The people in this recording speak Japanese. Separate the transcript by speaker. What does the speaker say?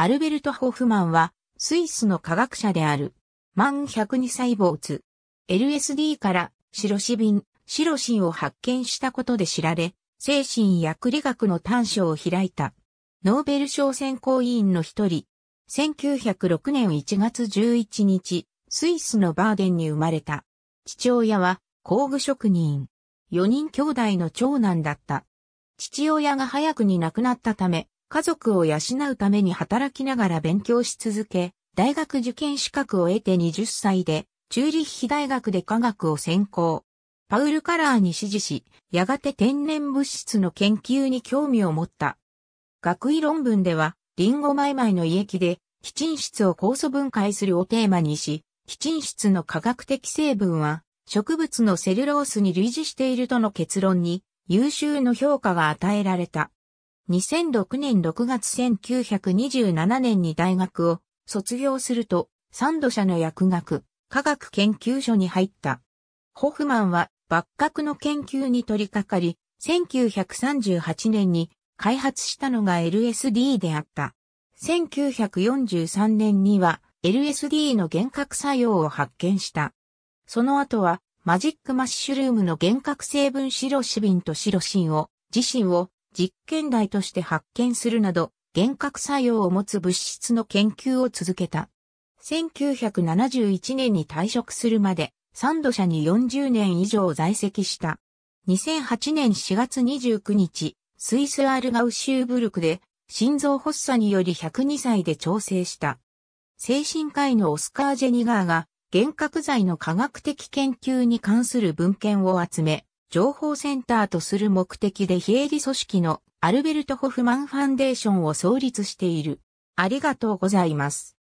Speaker 1: アルベルト・ホフマ
Speaker 2: ンは、スイスの科学者である。ン102細胞図。LSD から、シロシビン、シロシンを発見したことで知られ、精神薬理学の端緒を開いた。ノーベル賞選考委員の一人。1906年1月11日、スイスのバーデンに生まれた。父親は工具職人。4人兄弟の長男だった。父親が早くに亡くなったため、家族を養うために働きながら勉強し続け、大学受験資格を得て20歳で、チューリッヒ大学で科学を専攻。パウル・カラーに支持し、やがて天然物質の研究に興味を持った。学位論文では、リンゴマイマイの胃液で、基沈質を酵素分解するをテーマにし、基沈質の科学的成分は、植物のセルロースに類似しているとの結論に、優秀の評価が与えられた。2006年6月1927年に大学を卒業すると、三度社の薬学、科学研究所に入った。ホフマンは、幕閣の研究に取り掛かり、1938年に開発したのが LSD であった。1943年には LSD の幻覚作用を発見した。その後はマジックマッシュルームの幻覚成分シロシビンとシロシンを自身を実験台として発見するなど、幻覚作用を持つ物質の研究を続けた。1971年に退職するまで、サンド社に40年以上在籍した。2008年4月29日、スイスアールガウシューブルクで、心臓発作により102歳で調整した。精神科医のオスカー・ジェニガーが、幻覚剤の科学的研究に関する文献を集め、情報センターとする目的で非営利組織のアルベルト・ホフマン・ファンデーションを創立している。ありがとうございま
Speaker 1: す。